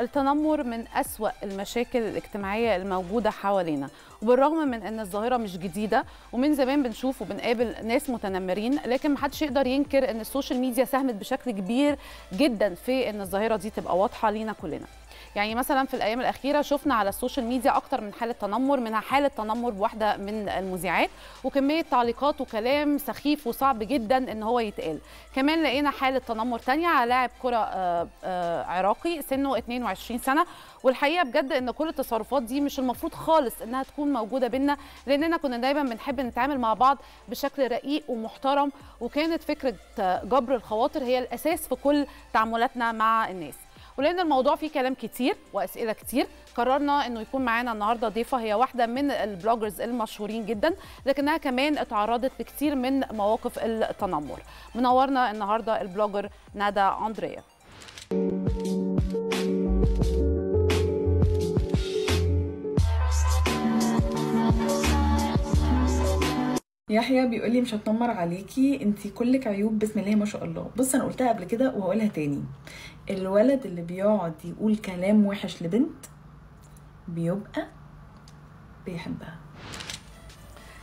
التنمر من أسوأ المشاكل الاجتماعية الموجودة حوالينا وبالرغم من أن الظاهرة مش جديدة ومن زمان بنشوف وبنقابل ناس متنمرين لكن محدش يقدر ينكر أن السوشيال ميديا ساهمت بشكل كبير جدا في أن الظاهرة دي تبقى واضحة لينا كلنا يعني مثلا في الايام الاخيره شفنا على السوشيال ميديا اكتر من حاله تنمر منها حاله تنمر بواحده من المذيعات وكميه تعليقات وكلام سخيف وصعب جدا ان هو يتقال كمان لقينا حاله تنمر تانية على لاعب كره آه، آه، عراقي سنه 22 سنه والحقيقه بجد ان كل التصرفات دي مش المفروض خالص انها تكون موجوده بينا لاننا كنا دايما بنحب نتعامل مع بعض بشكل رقيق ومحترم وكانت فكره جبر الخواطر هي الاساس في كل تعاملاتنا مع الناس ولان الموضوع فيه كلام كتير واسئله كتير قررنا انه يكون معانا النهارده ضيفه هي واحده من البلوجرز المشهورين جدا لكنها كمان اتعرضت لكتير من مواقف التنمر منورنا النهارده البلوجر ندى اندريا يحيى بيقول لي مش هتنمر عليكي انت كلك عيوب بسم الله ما شاء الله بص انا قلتها قبل كده وهقولها تاني الولد اللي بيقعد يقول كلام وحش لبنت بيبقى بيحبها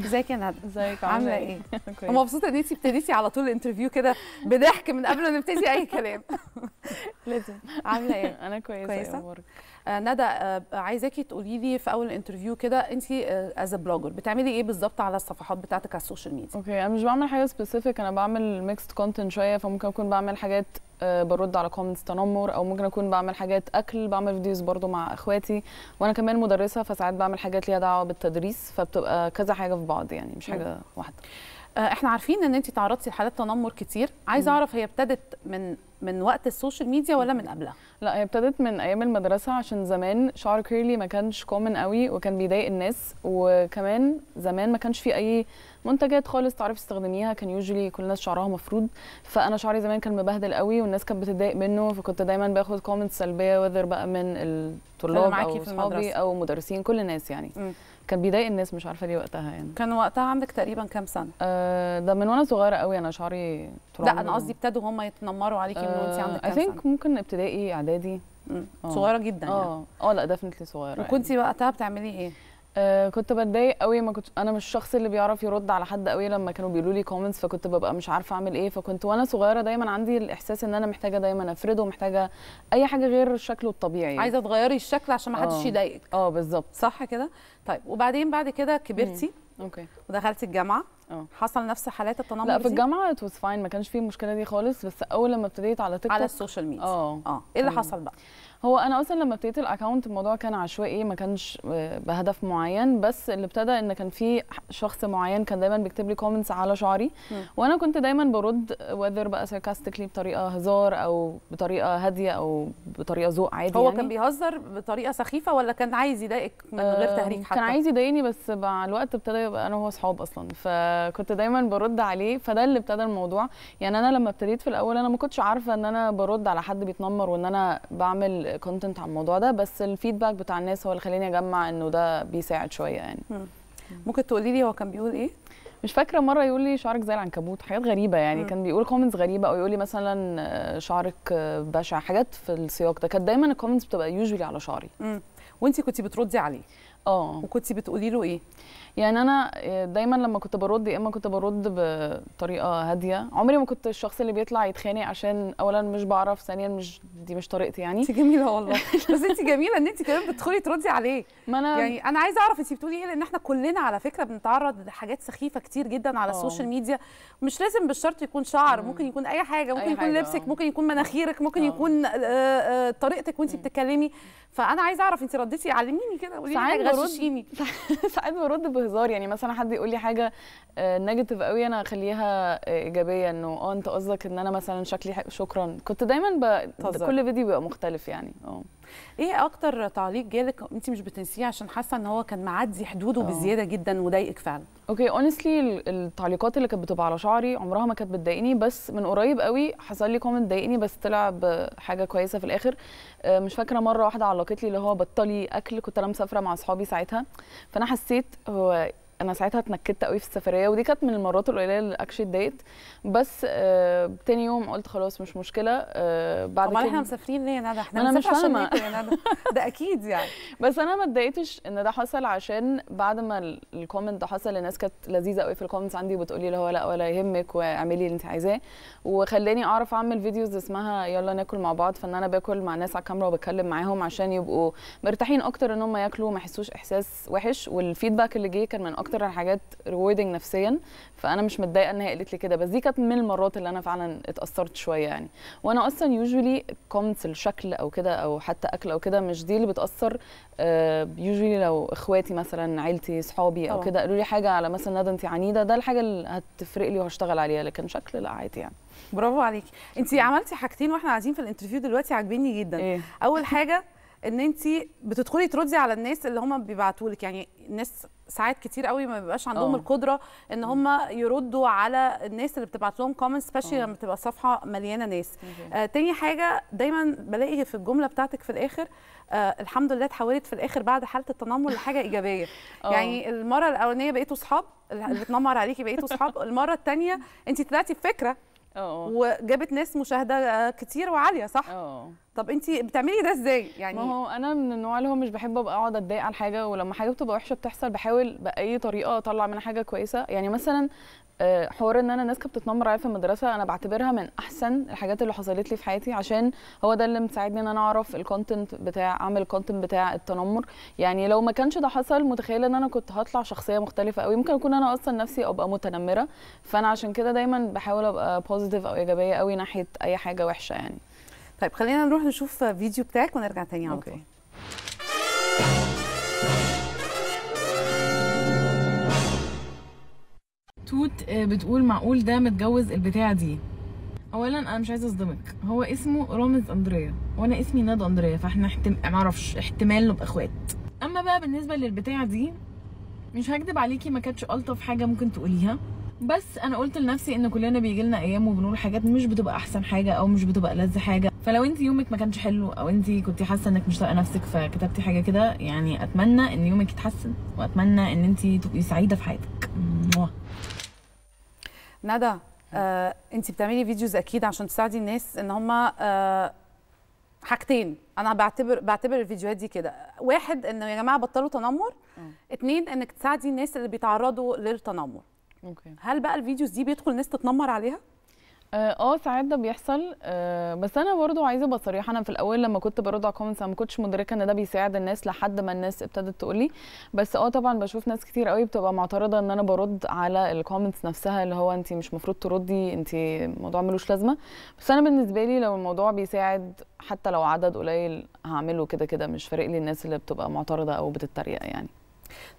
ازيك يا ندى ازيك عامله ايه, ايه؟ ومبسوطه ان انت ابتديتي على طول الانترفيو كده بضحك من قبل ما نبتدي اي كلام لازم عامله ايه انا كويسه كويسه آه، ندى آه، عايزاكي تقولي لي في اول الانترفيو كده انت از بلوجر بتعملي ايه بالظبط على الصفحات بتاعتك على السوشيال ميديا اوكي انا مش بعمل حاجه سبيسيفيك انا بعمل ميكست كونتنت شويه فممكن اكون بعمل حاجات آه، برد على كومنتس تنمر او ممكن اكون بعمل حاجات اكل بعمل فيديوز برضو مع اخواتي وانا كمان مدرسه فساعات بعمل حاجات ليها دعوه بالتدريس فبتبقى كذا حاجه في بعض يعني مش حاجه واحده آه، احنا عارفين ان انت تعرضتي لحالات تنمر كتير عايزه اعرف هي ابتدت من من وقت السوشيال ميديا ولا من قبلها لا هي ابتدت من ايام المدرسه عشان زمان شعر كيرلي ما كانش كومن قوي وكان بيضايق الناس وكمان زمان ما كانش في اي منتجات خالص تعرفي تستخدميها كان يوجولي كل الناس شعرها مفروض فانا شعري زمان كان مبهدل قوي والناس كانت بتضايق منه فكنت دايما باخد كومنتس سلبيه وذر بقى من الطلاب او اصحابي او مدرسين كل الناس يعني م. كان بيضايق الناس مش عارفه ليه وقتها يعني كان وقتها عندك تقريبا كام سنه آه ده من وانا صغيره قوي انا شعري لا انا قصدي ابتدوا هم يتنمروا عليكي من وانت عندك آه، كام سنه ممكن ابتدائي اعدادي آه. صغيره جدا يعني اه اه لا ديفنتلي صغيره وكنتي يعني. وقتها بتعملي ايه أه كنت بتضايق قوي ما كنت انا مش الشخص اللي بيعرف يرد على حد قوي لما كانوا بيقولوا لي كومنتس فكنت ببقى مش عارفه اعمل ايه فكنت وانا صغيره دايما عندي الاحساس ان انا محتاجه دايما افرده ومحتاجه اي حاجه غير شكله الطبيعي عايزه تغيري الشكل عشان ما حدش آه. يضايقك اه بالظبط صح كده طيب وبعدين بعد كده كبرتي اوكي ودخلتي الجامعه اه. حصل نفس حالات التنمر لا في الجامعه ات واز فاين ما كانش فيه المشكله دي خالص بس اول لما ابتديت على تيك توك على السوشيال ميديا اه اه ايه اللي حصل بقى هو انا اصلا لما ابتديت الاكونت الموضوع كان عشوائي ما كانش آه، بهدف معين بس اللي ابتدى ان كان في شخص معين كان دايما بيكتب لي كومنتس على شعري م. وانا كنت دايما برد وذر بقى ساركاستيكلي بطريقه هزار او بطريقه هاديه او بطريقه ذوق عادي هو يعني. كان بيهزر بطريقه سخيفه ولا كان عايز يضايقك من غير تهريج حتى كان عايز يضايقني بس مع الوقت ابتدى يبقى انا وهو اصحاب اصلا ف كنت دايما برد عليه فده اللي ابتدى الموضوع يعني انا لما ابتديت في الاول انا ما كنتش عارفه ان انا برد على حد بيتنمر وان انا بعمل كونتنت على الموضوع ده بس الفيدباك بتاع الناس هو اللي خلاني اجمع انه ده بيساعد شويه يعني ممكن تقولي لي هو كان بيقول ايه مش فاكره مره يقول لي شعرك زي العنكبوت حاجات غريبه يعني م. كان بيقول كومنتس غريبه او يقول لي مثلا آه، شعرك آه، بشع حاجات في السياق ده كانت دايما الكومنتس بتبقى يوجوالي على شعري وانت كنت بتردي عليه اه وكنتي بتقولي له ايه يعني انا آه، دايما لما كنت برد يا اما كنت برد بطريقه هاديه عمري ما كنت الشخص اللي بيطلع يتخانق عشان اولا مش بعرف ثانيا مش دي مش طريقتي يعني انت جميله والله بس انت جميله ان انت كمان بتدخلي تردي عليه ما انا يعني انا عايزه اعرف انت بتقولي ايه لان احنا كلنا على فكره بنتعرض لحاجات سخيفه كتير جدا على أوه. السوشيال ميديا مش لازم بالشرط يكون شعر مم. ممكن يكون اي حاجه ممكن أي يكون حاجة. لبسك آه. ممكن يكون مناخيرك ممكن أوه. يكون آه، طريقتك وانت بتتكلمي فانا عايزه اعرف انت رديتي علميني كده قولي لي برد ساعات برد بهزار يعني مثلا حد يقول لي حاجه نيجاتيف آه، قوي انا اخليها آه، ايجابيه انه اه انت قصدك ان انا مثلا شكلي شكرا كنت دايما ب... كل فيديو بيبقى مختلف يعني اه ايه اكتر تعليق جالك انت مش بتنسيه عشان حاسه ان هو كان معدي حدوده أوه. بزياده جدا وضايقك فعلا اوكي اونستلي التعليقات اللي كانت بتبقى على شعري عمرها ما كانت بتضايقني بس من قريب قوي حصل لي كومنت ضايقني بس طلع بحاجه كويسه في الاخر آه، مش فاكره مره واحده علقت لي اللي هو بطلي اكل كنت انا مسافره مع اصحابي ساعتها فانا حسيت هو انا ساعتها اتنكدت قوي في السفريه ودي كانت من المرات القليله اللي اكشلي اتضايقت بس آه تاني يوم قلت خلاص مش مشكله آه بعد كده احنا مسافرين ليه يا ندى احنا انا مش فاهمه ده اكيد يعني بس انا ما اتضايقتش ان ده حصل عشان بعد ما الكومنت ده حصل الناس كانت لذيذه قوي في الكومنتس عندي وبتقولي اللي هو لا ولا يهمك واعملي اللي انت عايزاه وخلاني اعرف اعمل فيديوز اسمها يلا ناكل مع بعض فان انا باكل مع ناس على الكاميرا وبتكلم معاهم عشان يبقوا مرتاحين اكتر ان هم ياكلوا ما يحسوش احساس وحش والفيدباك اللي جه كان من اكتر اكتر الحاجات حاجات ريوردنج نفسيا فانا مش متضايقه ان هي قالت لي كده بس دي كانت من المرات اللي انا فعلا اتاثرت شويه يعني وانا اصلا يوجولي كومنتس الشكل او كده او حتى اكل او كده مش دي اللي بتاثر يوجولي آه، لو اخواتي مثلا عيلتي صحابي او كده قالوا لي حاجه على مثلا ندى انت عنيده ده الحاجه اللي هتفرق لي وهشتغل عليها لكن شكل لا عادي يعني برافو عليكي انت عملتي حاجتين واحنا قاعدين في الانترفيو دلوقتي عاجبيني جدا إيه؟ اول حاجه ان انت بتدخلي تردي على الناس اللي هم بيبعتوا لك يعني الناس ساعات كتير قوي ما بيبقاش عندهم أوه. القدره ان هم يردوا على الناس اللي بتبعت لهم كومنتس سبيشال آه. لما بتبقى الصفحه مليانه ناس آه تاني حاجه دايما بلاقي في الجمله بتاعتك في الاخر آه الحمد لله اتحولت في الاخر بعد حاله التنمر لحاجه ايجابيه آه. يعني المره الاولانيه بقيتوا صحاب اللي بتنمر عليكي بقيتوا صحاب المره الثانيه انت طلعتي بفكره أوه. وجابت ناس مشاهده كتير وعاليه صح؟ أوه. طب انت بتعملي ده ازاي يعني ما هو انا من النوع اللي هو مش بحب ابقى اقعد اتضايق على حاجه ولما حاجه بتبقى وحشه بتحصل بحاول باي طريقه اطلع منها حاجه كويسه يعني مثلا آه، حوار ان انا الناس كانت بتتنمر عليا في المدرسه انا بعتبرها من احسن الحاجات اللي حصلت لي في حياتي عشان هو ده اللي مساعدني ان انا اعرف الكونتنت بتاع اعمل الكونتنت بتاع التنمر يعني لو ما كانش ده حصل متخيله ان انا كنت هطلع شخصيه مختلفه قوي ممكن اكون انا اصلا نفسي ابقى متنمره فانا عشان كده دايما بحاول ابقى بوزيتيف او ايجابيه قوي ناحيه اي حاجه وحشه يعني طيب خلينا نروح نشوف فيديو بتاعك ونرجع تاني على طول توت آه، بتقول معقول ده متجوز البتاعة دي اولا انا مش عايزه اصدمك هو اسمه رامز اندريا وانا اسمي ندى اندريا فاحنا احتم... معرفش احتمال نبقى اخوات اما بقى بالنسبه للبتاعه دي مش هكدب عليكي ما كانتش الطف حاجه ممكن تقوليها بس انا قلت لنفسي ان كلنا بيجي لنا ايام وبنقول حاجات مش بتبقى احسن حاجه او مش بتبقى لذ حاجه فلو انت يومك ما كانش حلو او انت كنت حاسه انك مش طايقه نفسك فكتبتي حاجه كده يعني اتمنى ان يومك يتحسن واتمنى ان انت تبقي سعيده في حياتك ندى آه، انت بتعملي فيديوز اكيد عشان تساعدي الناس ان هم آه، حاجتين انا بعتبر بعتبر الفيديوهات دي كده واحد انه يا جماعه بطلوا تنمر اتنين انك تساعدي الناس اللي بيتعرضوا للتنمر أوكي. هل بقى الفيديوز دي بيدخل ناس تتنمر عليها آه،, اه ساعات ده بيحصل آه بس انا برضو عايزه ابقى صريحه انا في الاول لما كنت برد على كومنتس انا ما كنتش مدركه ان ده بيساعد الناس لحد ما الناس ابتدت تقول لي بس اه طبعا بشوف ناس كتير قوي بتبقى معترضه ان انا برد على الكومنتس نفسها اللي هو انت مش مفروض تردي انت الموضوع ملوش لازمه بس انا بالنسبه لي لو الموضوع بيساعد حتى لو عدد قليل هعمله كده كده مش فارق لي الناس اللي بتبقى معترضه او بتتريق يعني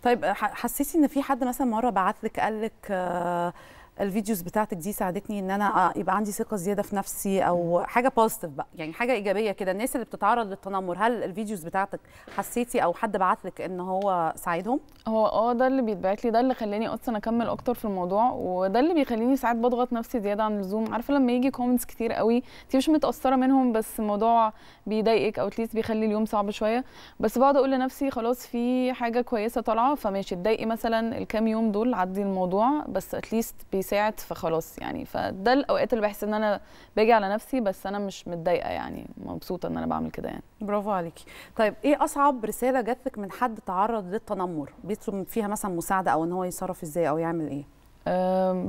طيب حسيتي ان في حد مثلا مره بعت لك قال لك آه، الفيديوز بتاعتك دي ساعدتني ان انا يبقى عندي ثقه زياده في نفسي او حاجه بوزيتيف بقى يعني حاجه ايجابيه كده الناس اللي بتتعرض للتنمر هل الفيديوز بتاعتك حسيتي او حد بعت لك ان هو ساعدهم هو اه ده اللي بيتبعت لي ده اللي خلاني اصلا اكمل اكتر في الموضوع وده اللي بيخليني ساعات بضغط نفسي زياده عن اللزوم عارفه لما يجي كومنتس كتير قوي انت مش متاثره منهم بس الموضوع بيضايقك او تليس بيخلي اليوم صعب شويه بس بقعد اقول لنفسي خلاص في حاجه كويسه طالعه فماشي اتضايقي مثلا الكام يوم دول عدي الموضوع بس اتليست ساعد فخلاص يعني فده الاوقات اللي بحس ان انا باجي على نفسي بس انا مش متضايقه يعني مبسوطه ان انا بعمل كده يعني برافو عليكي طيب ايه اصعب رساله لك من حد تعرض للتنمر بيطلب فيها مثلا مساعده او ان هو يتصرف ازاي او يعمل ايه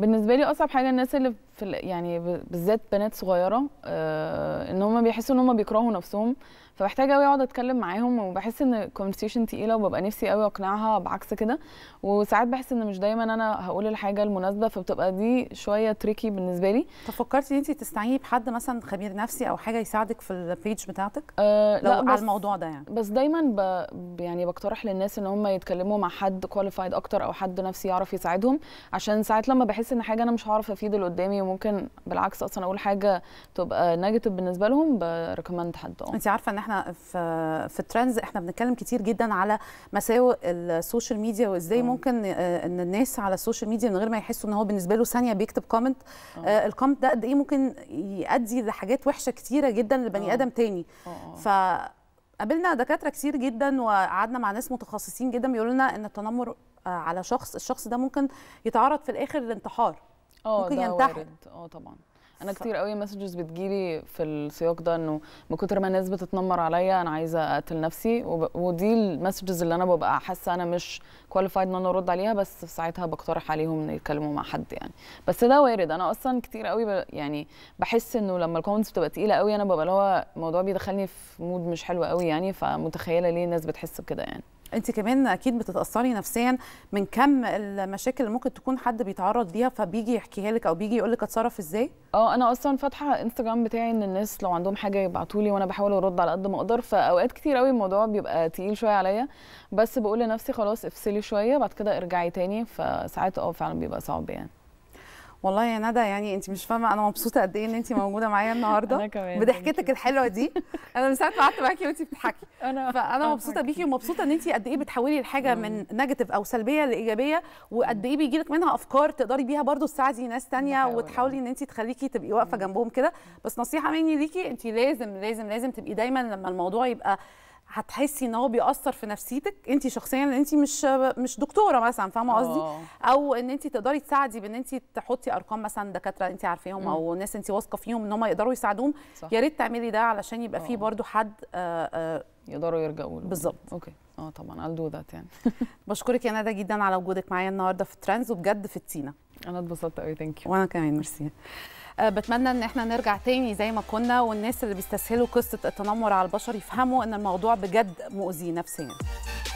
بالنسبه لي اصعب حاجه الناس اللي في يعني بالذات بنات صغيره آه، ان هم بيحسوا ان هم بيكرهوا نفسهم فبحتاج قوي اقعد اتكلم معاهم وبحس ان الكونفرسيشن تقيله وببقى نفسي قوي اقنعها بعكس كده وساعات بحس ان مش دايما انا هقول الحاجه المناسبه فبتبقى دي شويه تريكي بالنسبه لي طب فكرتي ان انت تستعيني بحد مثلا خبير نفسي او حاجه يساعدك في البيج بتاعتك أه لو لا على الموضوع ده يعني بس دايما ب... يعني بقترح للناس ان هم يتكلموا مع حد كواليفايد اكتر او حد نفسي يعرف يساعدهم عشان ساعات لما بحس ان حاجه انا مش هعرف افيد اللي قدامي ممكن بالعكس اصلا اقول حاجه تبقى نيجاتيف بالنسبه لهم بريكومند حد اه انت عارفه ان احنا في في ترندز احنا بنتكلم كتير جدا على مساوئ السوشيال ميديا وازاي آه. ممكن آه، ان الناس على السوشيال ميديا من غير ما يحسوا ان هو بالنسبه له ثانيه بيكتب كومنت آه, آه، الكومنت ده قد ايه ممكن يؤدي لحاجات وحشه كتيره جدا لبني ادم تاني ف قابلنا دكاتره كتير جدا وقعدنا مع ناس متخصصين جدا بيقولوا لنا ان التنمر على شخص الشخص ده ممكن يتعرض في الاخر للانتحار آه، ممكن ينتحر اه طبعا انا كتير قوي مسجز بتجيلي في السياق ده انه من كتر ما الناس بتتنمر عليا انا عايزه اقتل نفسي ودي المسجز اللي انا ببقى حاسه انا مش كواليفايد ان انا ارد عليها بس في ساعتها بقترح عليهم ان يتكلموا مع حد يعني بس ده وارد انا اصلا كتير قوي يعني بحس انه لما الكومنتس بتبقى تقيله قوي انا ببقى اللي هو الموضوع بيدخلني في مود مش حلو قوي يعني فمتخيله ليه الناس بتحس بكده يعني انت كمان اكيد بتتاثري نفسيا من كم المشاكل اللي ممكن تكون حد بيتعرض ليها فبيجي يحكيها لك او بيجي يقول لك اتصرف ازاي اه انا اصلا فاتحه انستجرام بتاعي ان الناس لو عندهم حاجه يبعتوا لي وانا بحاول ارد على قد ما اقدر فاوقات كتير قوي الموضوع بيبقى تقيل شويه عليا بس بقول لنفسي خلاص افصلي شويه بعد كده ارجعي تاني فساعات اه فعلا بيبقى صعب يعني والله يا ندى يعني انت مش فاهمه انا مبسوطه قد ايه ان انت موجوده معايا النهارده انا كمان بضحكتك الحلوه دي انا من ساعه ما قعدت معاكي وانت بتضحكي انا فانا مبسوطه بيكي ومبسوطه ان انت قد ايه بتحولي الحاجه أمم. من نيجاتيف او سلبيه لايجابيه وقد ايه بيجي لك منها افكار تقدري بيها برضو تساعدي ناس ثانيه أه. وتحاولي ان انت تخليكي تبقي واقفه أمم. جنبهم كده بس نصيحه مني ليكي انت لازم لازم لازم تبقي دايما لما الموضوع يبقى هتحسي ان هو بيأثر في نفسيتك انت شخصيا ان انت مش مش دكتوره مثلا فاهمه قصدي آه. او ان انت تقدري تساعدي بان انت تحطي ارقام مثلا دكاتره انت عارفاهم او ناس انت واثقه فيهم ان هم يقدروا يساعدوهم يا ريت تعملي ده علشان يبقى فيه آه. برضو حد آآ آه، آآ يقدروا يرجعوا له بالظبط اوكي اه طبعا I'll do that يعني بشكرك يا ندى جدا على وجودك معايا النهارده في الترندز وبجد في التينا انا اتبسطت قوي ثانك يو وانا كمان ميرسي آه، بتمنى ان احنا نرجع تاني زي ما كنا والناس اللي بيستسهلوا قصه التنمر على البشر يفهموا ان الموضوع بجد مؤذي نفسيا